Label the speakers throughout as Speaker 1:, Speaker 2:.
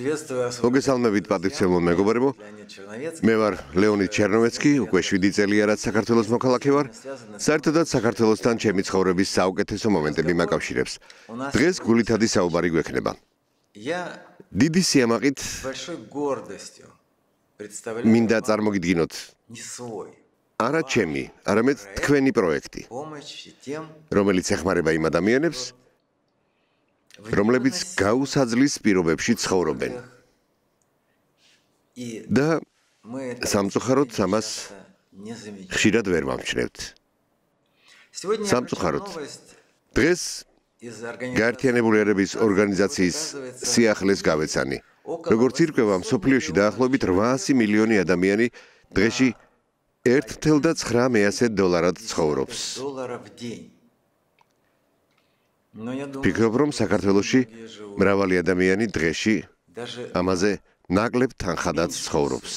Speaker 1: Приветствую.
Speaker 2: Могесалмებით პატრიციელო მეგობრებო. მე ვარ ლეონიდ ჩერნოვეცკი, უკვე 7 წელია რაც საქართველოს მოქალაქე ვარ. საერთოდაც საქართველოსთან ჩემი ცხოვრების საუკეთესო მომენტები მაკავშირებს. დღეს გულითადი საუბარი გვექნება. Я დიდი სიამაყით
Speaker 1: большой гордостью представляю. მინდა
Speaker 2: წარმოგიდგინოთ. Не свой. არა ჩემი, არამედ თქვენი პროექტი. რომელიც ეხმარება იმ ადამიანებს, რომლებიც გაუსაძლის პირობებში ცხოვრობენ. და სამწუხაროდ ამას ხშირად ვერ მომჩნევთ. სამწუხაროდ დღეს გაერთიანებული ერების ორგანიზაციის სიახლეს გავეცანი. როგორც ირკვევა, მსოფლიოში დაახლოებით 800 მილიონი ადამიანი დღეში 1.9 დოლარად ცხოვრობს.
Speaker 1: დოლარად დღეში ფიქრობ რომ საქართველოსი მრავალი
Speaker 2: ადამიანი დღეში ამაზე ნაკლებ თანხადაც ცხოვრობს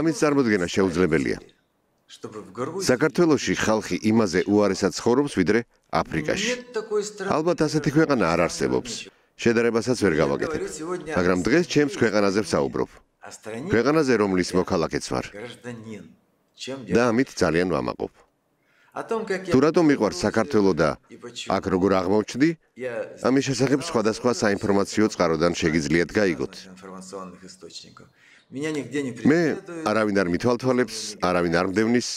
Speaker 2: ამის წარმოდგენა შეუძლებელია საქართველოსი ხალხი იმაზე უარესად ცხოვრობს ვიდრე აფრიკაში ალბათ ასეთი ქვეყანა არ არსებობს შედარებასაც ვერ გავაკეთებ მაგრამ დღეს ჩემს ქვეყანაზე ვსაუბრობ ქვეყანაზე რომლის მოქალაქეც ვარ და ამით ძალიან ვამაყობ
Speaker 1: თუ რატომ მიყვარს
Speaker 2: საქართველოს და აქ როგორ აღმოჩნდი? ამის შესახებ სხვადასხვა საინფორმაციო წყაროდან შეგიძლიათ გაიგოთ. მე э, არავინ არ მithვალთვალებს, э, არავინ არ მდევნის.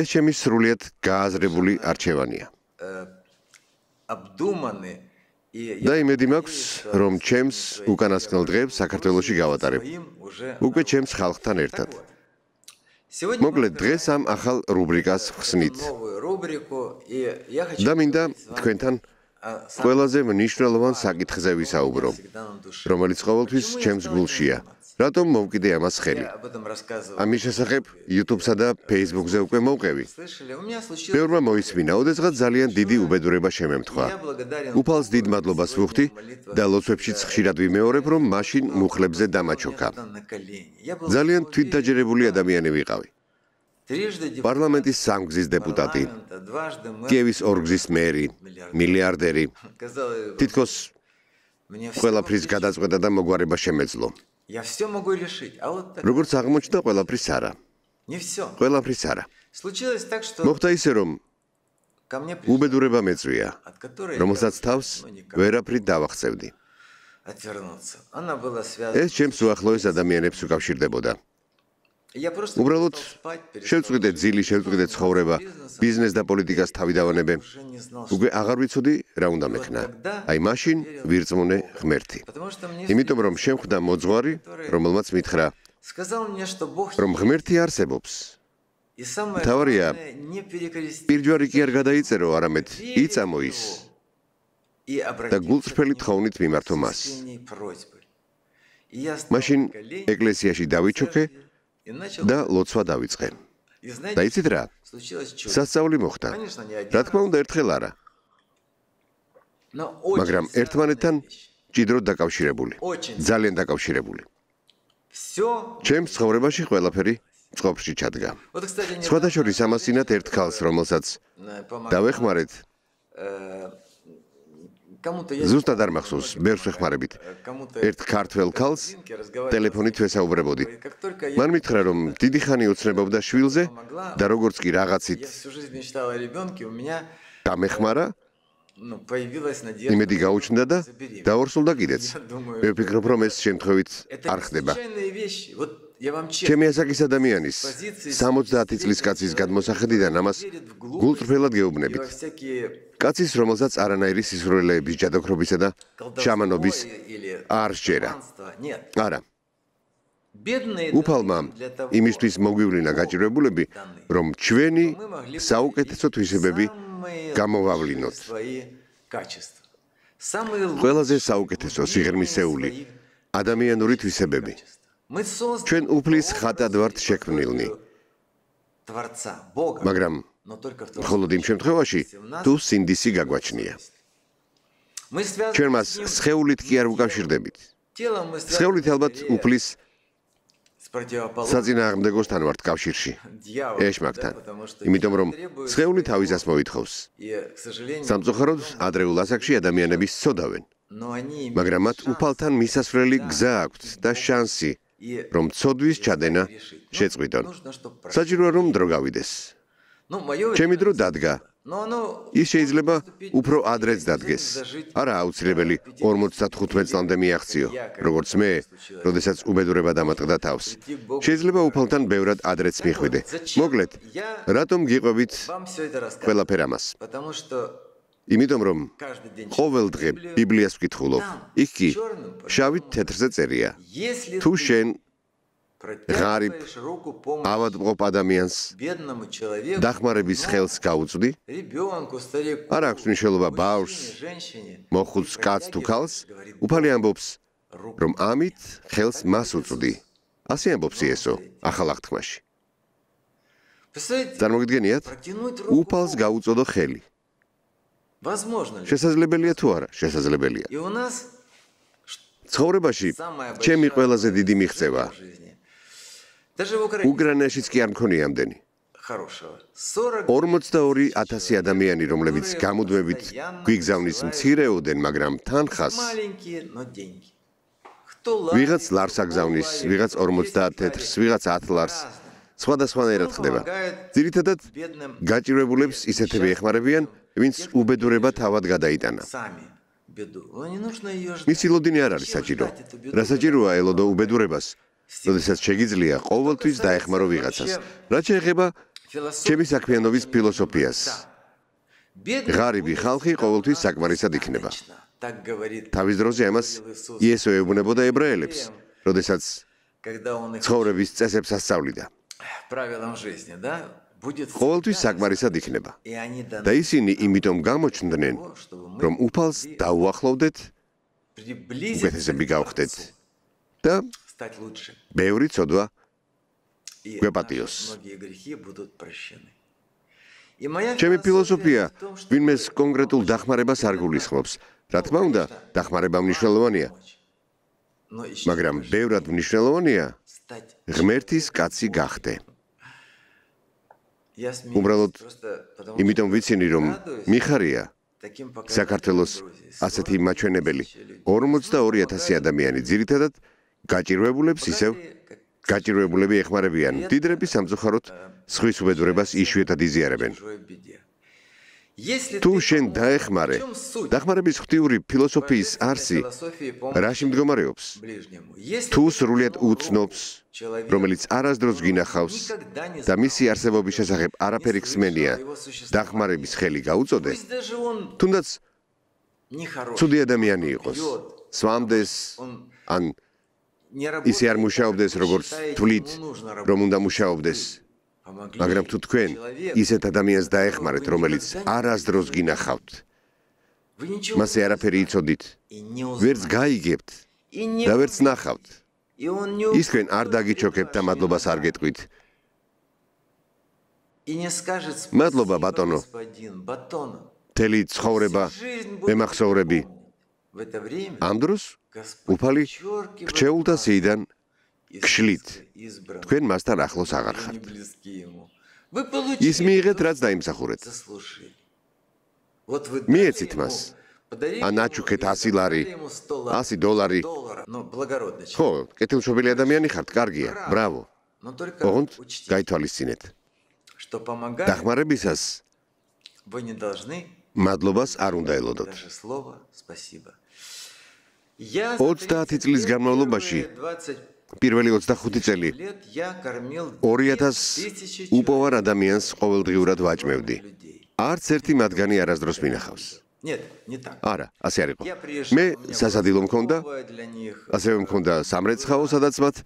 Speaker 2: ეს ჩემი სრულიად გააზრებული არჩევანია. Э, და იმედი მაქვს, რომ ჩემს უკანასკნელ დღებს საქართველოსში გავატარებ. უკვე ჩემს ხალხთან ერთად. მოკლედ დღეს ამ ახალ რუბრიკას ხსნით.
Speaker 1: და მინდა თქვენთან ყველაზე მნიშვნელოვან
Speaker 2: საკითხზე ვისაუბრო, რომელიც ყოველთვის ჩემს გულშია. რატომ მოვკიდე ამას ხელი? ამის შესახებ YouTube-სა და Facebook-ზე უკვე მოვყევი. ბევრმა მოისმინა, ოდესღაც ძალიან დიდი უბედურება შემემთხვა. უფალს დიდ მადლობას ვუხდი და ლოცვებშიც ხშირად ვიმეორებ, რომ მაშინ მუხლებზე დამაჩოქა. ძალიან თვითდაჯერებული ადამიანი ვიყავი. პარლამენტის სამგზის დეპუტატი, კიევის ორგზის მერი, მილიარდერი. თითქოს ყველაფრის გადაწყვეტა და მოგვარება შემეძლო.
Speaker 1: Я всё могу решить.
Speaker 2: А вот так. როგორც აღმოჩნდა, ყველაფრის არა. Не всё. ყველაფრის არა. Случилось так, что Мохта ისე რომ ко мне пришла. Убедуреба мецвия. Ромосац თავს ვერაფრი დავახცევდი.
Speaker 1: Отвернуться. Она была связана. Эс
Speaker 2: чем суахлоис ადამიანებს უკავშირდებოდა. უბრალოდ შევწვიდე ძილი, შევწვიდე ცხოვრება, ბიზნეს და პოლიტიკას თავი დავანებე. უკვე აღარ ვიცოდი რა უნდა მექნა. აი მაშინ ვირწმუნე ღმერთი. იმიტომ რომ შეხვდა მოძღვარი, რომელმაც მითხრა: რომ ღმერთი არსებობს. თავარია პირჯვარი კი არ გადაიწერო, არამედ იწამო ის. და გულწრფელი თხოვნით მიმართო მას.
Speaker 1: მაშინ ეკლესიაში დავიჩოქე და
Speaker 2: ლოცვა დაიწყე. დაიცით რა? სასწაული მოხდა. რა თქმა უნდა ერთხელ არა. მაგრამ ერთმანეთთან ჭიდროდ დაკავშირებული. ძალიან დაკავშირებული.
Speaker 1: всё
Speaker 2: чем схворебаში ყველაფერი წყობში ჩადგა სხვა და შორის ამასინათ ერთ ქალს რომელსაც დავეხმარეთ
Speaker 1: ზუსტად არ
Speaker 2: მახსოვს, მე შეხმარებით. ერთ ქართველ ქალს ტელეფონით ვესაუბრებოდი. მან მითხრა, რომ დიდი ხანი ოცნებობდა შვილზე და როგორც კი რაღაცით გამეხმარა
Speaker 1: ну появилась надежда იმედი გაუჩნდა და დაორსულდა კიდეც მე ვფიქრობ
Speaker 2: რომ ეს შემთხვევით არ ხდება это
Speaker 1: вещь вот ჩემი ასაკის ადამიანის 70
Speaker 2: წლის კაცის გადმოსახედიდან ამას გულწრფელად გეუბნებით. კაცის, რომელსაც არანაირი სიზრულეების ჯადოქრობისა და ჩამანობის არ შეერა. არა. უფალმა იმისთვის მოგვივლინა გაჭირვებულები, რომ ჩვენი საუკეთესო თვისებები გამოვავლინოთ. ყველაზე საუკეთესო სიღრმისეული ადამიანური თვისებები. ჩვენ უფლის ხატად ვართ შექმნილნი
Speaker 1: творца бога მაგრამ
Speaker 2: მხოლოდ იმ შემთხვევაში თუ სინდისი გაგვაჩნია ჩვენ მას სხეულით კი არ უკავშირდებით სხეულით ალბათ უფლის
Speaker 1: საწინააღმდეგოსთან
Speaker 2: ვართ კავშირში ეშმაკთან იმიტომ რომ სხეული თავისას მოითხოვს სამწუხაროდ ადრეულ ასაკში ადამიანები სწოდავენ მაგრამ მათ უფალთან მისასვლელი გზა აქვს და შანსი რომ წოდვის ჩადენა შეწყვიტონ. საჭიროა რომ დრო გავიდეს. Ну, моё ჩემი დრო დადგა. Ну, ну, ის შეიძლება უფრო ადრეც დადგეს. არა, აუცილებელი 55 წლამდე მიაღწიო, როგორც მე, როდესაც უბედურება დამატყდა თავს. შეიძლება უფალთან ბევრად ადრეც მიხვიდე. მოკლედ, რატომ გიყვებით? ყველაფერ ამას. Потому что იმიტომ რომ ყოველ დღე ბიბლიას ვკითხულობ. იქ კი შავით თეთრზე წერია. თუ შენ ღარიბ ავადმყოფ ადამიანს დახმარების ხელს გაუწდი,
Speaker 1: არ აქვს მნიშვნელობა ბავშვს, მოხუც კაც თუ ქალს,
Speaker 2: უფალი ამბობს რომ ამით ხელს მას უწდი. ასე ამბობს ესო ახალ აღთქმაში.
Speaker 1: წარმოგიდგენიათ?
Speaker 2: უფალს გაუწოდო ხელი.
Speaker 1: Возможно ли?
Speaker 2: შესაძლებელია თუ არა? შესაძლებელია. И у нас ცხოვრებაში ჩემი ყველაზე დიდი მიღწევა. Даже в Украине. Украинашиც კი არ მქონია ამდენი. Хорошо. 42000 ადამიანი, რომლებიც გამუდმებით გვიგზავნის მცირეოდენ, მაგრამ თანხას. ვიღაც ლარს აგზავნის, ვიღაც 50 თეთრს, ვიღაც 10 ლარს. სხვადასხვანაირად ხდება. ძირითადად გაჭირებულებს ისეთები ეხმარებიან. ვინც უბედურება თავად გადაიტანა. მისი ლოდინი არ არის საჭირო. რა საჭიროა ელოდო უბედურებას? როდესაც შეგიძლია ყოველთვის დაეხმარო ვიღაცას. რა შეიძლება ჩემი საქმიანობის ფილოსოფიას? ღარიბი ხალხი ყოველთვის საკმარისად იქნება. თავის დროზე ამას იესო ეუბნებოდა ებრაელებს, როდესაც ცხოვრების წესებს ასწავლიდა.
Speaker 1: правилам жизни, да?
Speaker 2: ყოველთვის საკმარისად იქნება და ისინი იმიტომ გამოჩნდნენ რომ უფალს დაუახლოვდეთ უკეთესები გავხდეთ და ბევრი ცოდვა გვეპატიოს ჩემი ფილოსოფია ვინმეს კონკრეტულ დახმარებას არ გულისხმობს რა თქმა უნდა დახმარება მნიშვნელოვანია მაგრამ ბევრად მნიშვნელოვანია ღმერთის კაცი გახდე
Speaker 1: უბრალოდ იმიტომ ვიცინი რომ მიხარია
Speaker 2: საქართველოს ასეთი მაჩვენებელი 42000 ადამიანი ძირითადად გაჭირვებულებს ისევ გაჭირვებულები ეხმარებიან დიდრები სამწუხაროდ სხვის უბედურებას იშვიათად იზიარებენ
Speaker 1: ჭირვებიდია თუ შენ დაეხმარე დახმარების ღვთიური ფილოსოფიის არსი რაში მდგომარეობს თუ
Speaker 2: სრულად უცნობს რომელიც არასდროს გინახავს და მისი არსებობის შესახებ არაფერი ხსმენია დახმარების ხელი გაუწოდე თუნდაც ცუდი ადამიანი იყოს სვამდეს ან ისე არ მუშაობდეს როგორც თვლით რომ უნდა მუშაობდეს მაგრამ თუ თქვენ ისეთ ადამიანს დაეხმარეთ, რომელიც არასდროს გინახავთ, მას არაფერი იცოდით. ვერც გაიგებთ და ვერც ნახავთ. ის თქვენ არ დაგიჩოქებთ და მადლობას არ გეტყვით. მადლობა ბატონო. თელი ცხოვრება მემახსოვრები. ამ დროს უფალი რჩეულდა სიიდან ქშლით თქვენ მასთან ახლოს აღარ ხართ
Speaker 1: ის მიიღეთ რაც დაიმსახურეთ მიეცით მას ანაჩუქეთ 100 ლარი 100 დოლარი ხო
Speaker 2: კეთილშობილი ადამიანი ხართ კარგია ბრავო ოღონდ გაითვალისწინეთ
Speaker 1: დახმარებისას
Speaker 2: მადლობას არ უნდა ელოდოთ
Speaker 1: 30 წლის განმავლობაში
Speaker 2: პირველი 25 წელი
Speaker 1: 2000
Speaker 2: უპოვარ ადამიანს ყოველდღიურად ვაჭმევდი. არც ერთი მათგანი არასდროს მინახავს. Нет, не так. Ара, ასე არ იყო. მე სასადილო მქონდა. ასევე მქონდა სამრეცხაო, სადაც მათ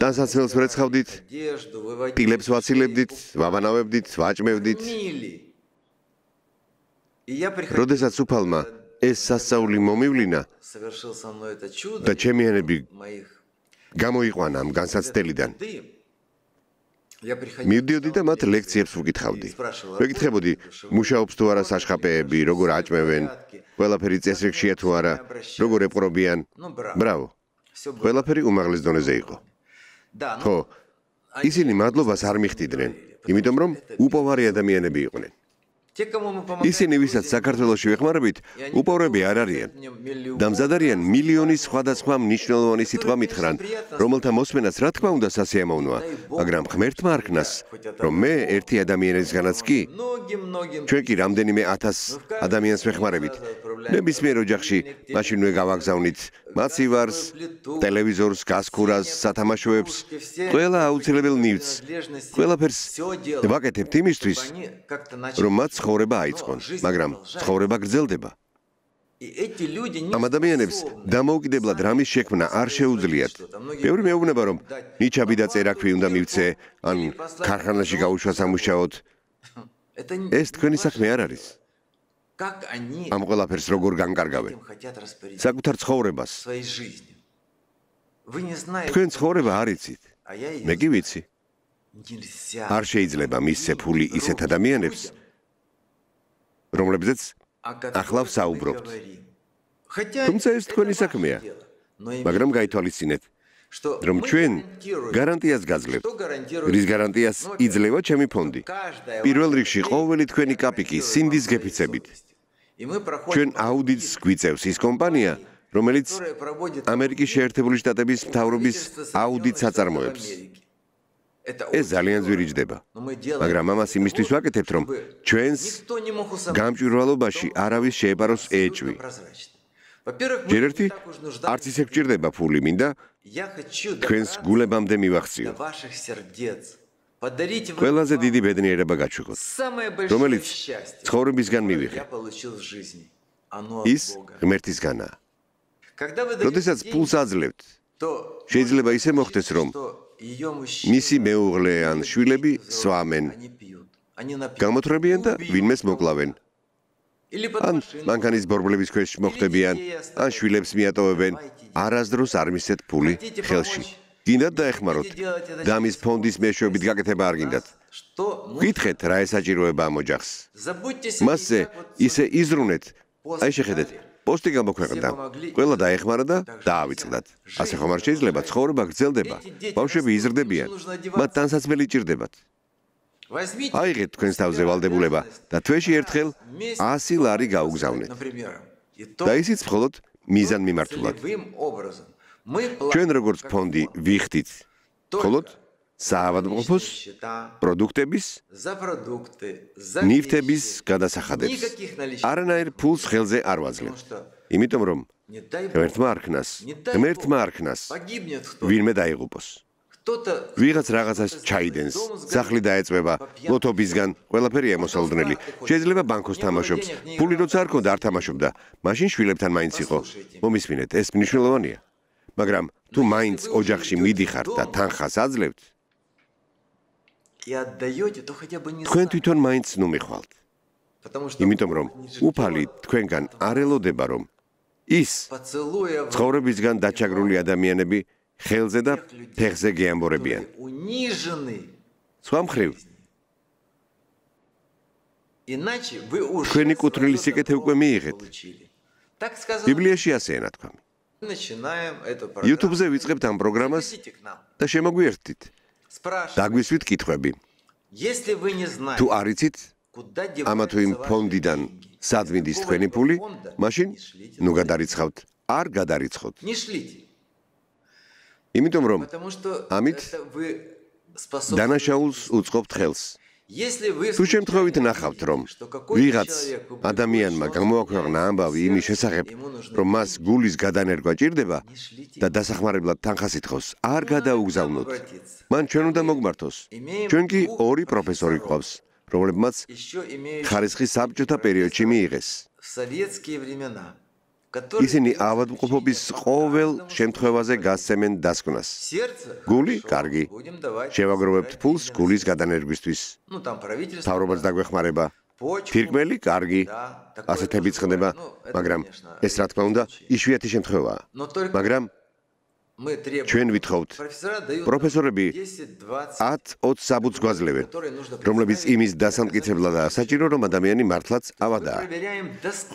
Speaker 2: დასაცელს ვერცხავდით. პილებს ვაცილებდით, ვავანავებდით, ვაჭმევდით. როდესაც უფალმა ეს სასწაული მომივლინა,
Speaker 1: და ჩემიანები
Speaker 2: გამოიყვანა ამ განსაცდელიდან. მივდიოდი და მათ ლექციებს ვუკითხავდი. ვეკითხებოდი, მუშაობს თუ არა საშხაპეები, როგორ აჭმევენ, ყველაფერი წესრიგშია თუ არა, როგორ ეპყრობიან. ბრავო. ყველაფერი უმაღლეს დონეზე იყო. და ანუ ისინი მადლობას არ მიხდიდნენ, იმიტომ რომ უპოვარი ადამიანები იყვნენ.
Speaker 1: ისინი
Speaker 2: ვისაც საქართველოსში ვეხმარებით, უპოვრები არ არიან. და მზადარიან მილიონის სხვადასხვა მნიშვნელოვანი სიტყვა მითხრან, რომელთა მოსმენას რა თქმა უნდა სასიამოვნოა, მაგრამ ღმერთმა არქნას, რომ მე ერთი ადამიანისგანაც კი ჩვენ კი რამდენიმე 1000 ადამიანს ვეხმარებით. მე მისმიერ ოჯახში მაშინვე გავაგზავნით მასივარს, ტელევიზორს, გასქურას, სათამაშოებს, ყველა აუცილებელ ნივთს. ყველაფერს ვაკეთებთ იმისთვის, რომ მათ ცხოვრება აიწყონ, მაგრამ ცხოვრება გრძელდება. ამ ადამიანებს დამოუკიდებლად რამის შექმნა არ შეუძლიათ. ბევრი მეუბნება, რომ ნიჩაბი და წერაქვი უნდა მივცე, ან ქარხანაში გაუშვა სამუშაოდ. ეს თქვენი საქმე არ არის.
Speaker 1: как они ამ
Speaker 2: ყველაფერს როგორ განკარგავენ საკუთარ ცხოვრებას вы не знаете თქვენ ცხოვრება არ იცით მე კი ვიცი არ შეიძლება მისცე ფული ისეთ ადამიანებს რომლებზეც ახლავსაუბრობთ თუმცა ეს თქვენი საქმეა მაგრამ გაითვალისწინეთ что რომ ჩვენ გარანტიას გაძლევთ რის გარანტიას იძლევა ჩემი ფონდი პირველ რიგში ყოველი თქვენი კაპიკი სინდის გეფიცებით ჩვენ აუდიტს გვიწევს ის კომპანია რომელიც ამერიკის შეერთებული შტატების მთავრობის აუდიტს აწარმოებს ეს ძალიან ძვირიჯდება მაგრამ ამას იმისთვის ვაკეთებთ რომ ჩვენს გამჭვირვალობაში არავის შეეპაროს ეჭვი
Speaker 1: ერთერთი
Speaker 2: არც ისე გჭირდება ფული მინდა თქვენს გულებამდე მივახციო ყველაზე დიდი ბედნიერება გაჩვიგოთ რომელიც ცხოვრებისგან მივიღე ის ღმერთისგანა როდესაც ფულს აძლევთ შეიძლება ისე მოხდეს რომ მისი მეუღლე ან შვილები სვამენ გამოთრებიან და ვინმეს მოკლავენ ან მანქანის ბორბლების ქვეშ მოხდებიან ან შვილებს მიატოვებენ არასდროს არ მისცეთ ფული ხელში გინდათ დაეხმაროთ დამის ფონდის მეშვეობით გაკეთება არ გინდათ გითხეთ რა ესაჭიროება ამ ოჯახს მასზე ისე იზრუნეთ აი შეხედეთ პოსტი გამოქვეყნდა ყველა დაეხმარა და დაავიწყდათ ასე ხომ არ შეიძლება ცხოვრება გრძელდება ბავშვები იზრდებიან მათ თანაცმელი ჭირდებათ Возьмите. აიღეთ თქვენს თავზე ვალდებულება და თვეში ერთხელ 100 ლარი გაუგზავნეთ. და ისიც მხოლოდ მიზან მიმართულად.
Speaker 1: ჩვენ როგორც ფონდი
Speaker 2: ვიხდით მხოლოდ საავადმყოფოს პროდუქტების
Speaker 1: ზა პროდუქტე ზა ნიფტების გადასახადებს. არანაირ ფულს ხელზე არ ვაძლევთ.
Speaker 2: იმიტომ რომ ერთმა არქნას, ერთმა არქნას. ვინმე დაიღუპოს? ვიღაც რაღაცას ჩაიდენს, სახლი დაეწება, ლოტობისგან, ყველაფერი ემოსალდნელი. შეიძლება ბანკოს თამაშობს. ფული როცა არ ქონდა, არ თამაშობდა. მაშინ შვილებთან მაინც იყო. მომისმინეთ, ეს მნიშვნელოვანია. მაგრამ თუ მაინც ოჯახში მიდიხართ და თანხას აძლევთ, თქვენ თვითონ მაინც ნუ მიხვალთ. იმიტომ რომ უფალი თქვენგან არ ელოდება რომ ის ცხოვრებისგან დაჩაგრული ადამიანები ხელზე და ფეხზე გეამბორებიან. სვამხრივ.
Speaker 1: иначе вы уж ქენი კუთრილი სიკეთე
Speaker 2: უკვე მიიღეთ. так сказано. ბიბლიაში ასეა ნათქვამი.
Speaker 1: начинаем эту программу. YouTube-ზე
Speaker 2: ვიწყებთ ამ პროგრამას და შემოგვიერთდით. დაგვისვით კითხვები.
Speaker 1: если вы не знаете. თუ
Speaker 2: არიცით куда девать ამა თუ იმ ფონდიდან სად მიდის თქვენი ფული, მაშინ ნუ გადარიცხავთ. არ გადარიცხოთ.
Speaker 1: не шлите.
Speaker 2: იმიტომ რომ ამით э, вы способны დანაშაულს უწყობთ ხელს Если вы в том случае находит, რომ ვიღაც ადამიანმა გამოაქვეყნა ამბავი იმის შესახებ, რომ მას გულის გადანერგვა ჭირდება და დასახმარებლად თანხას ითხოვს, არ გადაუგზავნოთ. მან ჩვენ უნდა მოგმართოს. ჩვენ კი ორი პროფესორი გვყავს, რომლებმაც ხარისხი საბჭოთა პერიოდში მიიღეს.
Speaker 1: В советские времена ისინი
Speaker 2: ავადმყოფობის ყოველ შემთხვევაზე გასცემენ დასკვნას. გული კარგი. შევაგროვებთ ფულს გულის გადანერგვისთვის. ну там правительство თავრობაც დაგვეხმარება. ფირკმელი კარგი. ასეთები ცხდება, მაგრამ ეს რა თქმა უნდა, იშვიათი შემთხვევაა. მაგრამ ჩვენ ვითხოვთ პროფესორები 10-20 საბუთს გვაძლევენ რომლებიც იმის დასამკითხებლად საჭირო რომ ადამიანი მართლაც ავადაა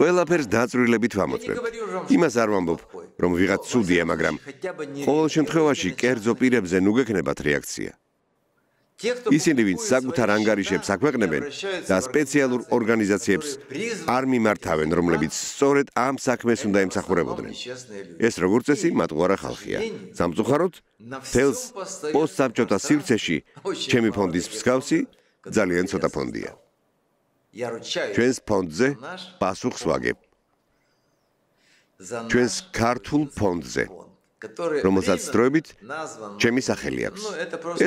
Speaker 2: ყველაფერს დაწვრილებით ვამოწმებთ იმას არ ვამბობ რომ ვიღაც ცუდია მაგრამ ყოველ შემთხვევაში კერძო პირებზე ნუ გექნებათ რეაქცია ისინი ვინც საკუთარ ანგარიშებს აქვეყნებენ და სპეციალურ ორგანიზაციებს არ მიმართავენ, რომლებიც სწორედ ამ საქმეს უნდა ემსახურებოდნენ. ეს როგორც წესი მატყუარა ხალხია. სამწუხაროდ, თელს პოსტსაბჭოთა სივრცეში ჩემი ფონდის მსგავსი ძალიან ცოტა ფონდია.
Speaker 1: ჩვენს ფონდზე
Speaker 2: პასუხს ვაგებ. ჩვენს ქართულ ფონდზე. რომელსაც დროებით ჩემი სახელი აქვს.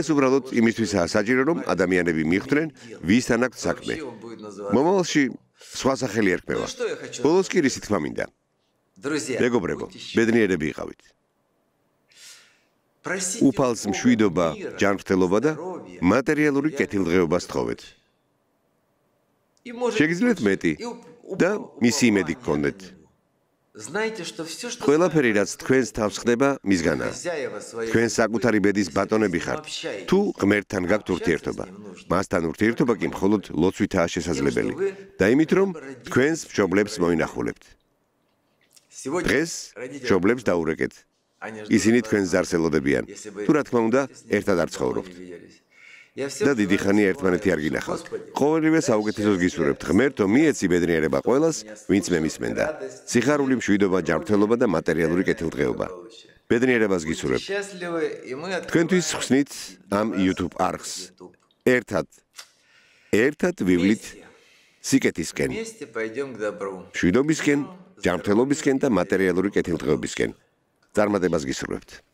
Speaker 2: ეს უბრალოდ იმისთვისაა საჭირო, რომ ადამიანები მიხვდნენ, ვისთან აქვს საქმე. მომავალში სხვა სახელი ერქმევა. ბოლოს კი ისი თქმა მინდა. დრუზია, მეგობრებო, ბედნიერები იყავით. უფალს მშვიდობა, ჯანმრთელობა და მატერიალური კეთილდღეობა სთხოვეთ.
Speaker 1: შეგიძლიათ მეტი
Speaker 2: და მისი იმედი გქონდეთ.
Speaker 1: ყველაფერი
Speaker 2: რაც თქვენს თავს ხდება მისგანა თქვენ საკუთარი ბედის ბატონები ხართ თუ ღმერთთან გაქვთ ურთიერთობა მასთან ურთიერთობა კი მხოლოდ ლოცვითაა შესაძლებელი და იმით რომ თქვენს მშობლებს მოინახულებთ
Speaker 1: დღეს მშობლებს
Speaker 2: დაურეკეთ ისინი თქვენს ზარს ელოდებიან თუ რა თქმა უნდა ერთად არ ცხოვრობთ და დიდი ხანია ერთმანეთი არ გინახავთ. ყოველივე საუკეთესოს გისურვებთ. ღმერთო მიეცი ბედნიერება ყველას, ვინც მე მისმენდა. სიხარული, მშვიდობა, ჯანმრთელობა და მატერიალური კეთილდღეობა. ბედნიერებას გისურვებთ.
Speaker 1: თქვენთვის ხსნით
Speaker 2: ამ YouTube არხს. ერთად ერთად ვივლით სიკეთისკენ. მშვიდობისკენ, ჯანმრთელობისკენ და მატერიალური კეთილდღეობისკენ. წარმატებას გისურვებთ.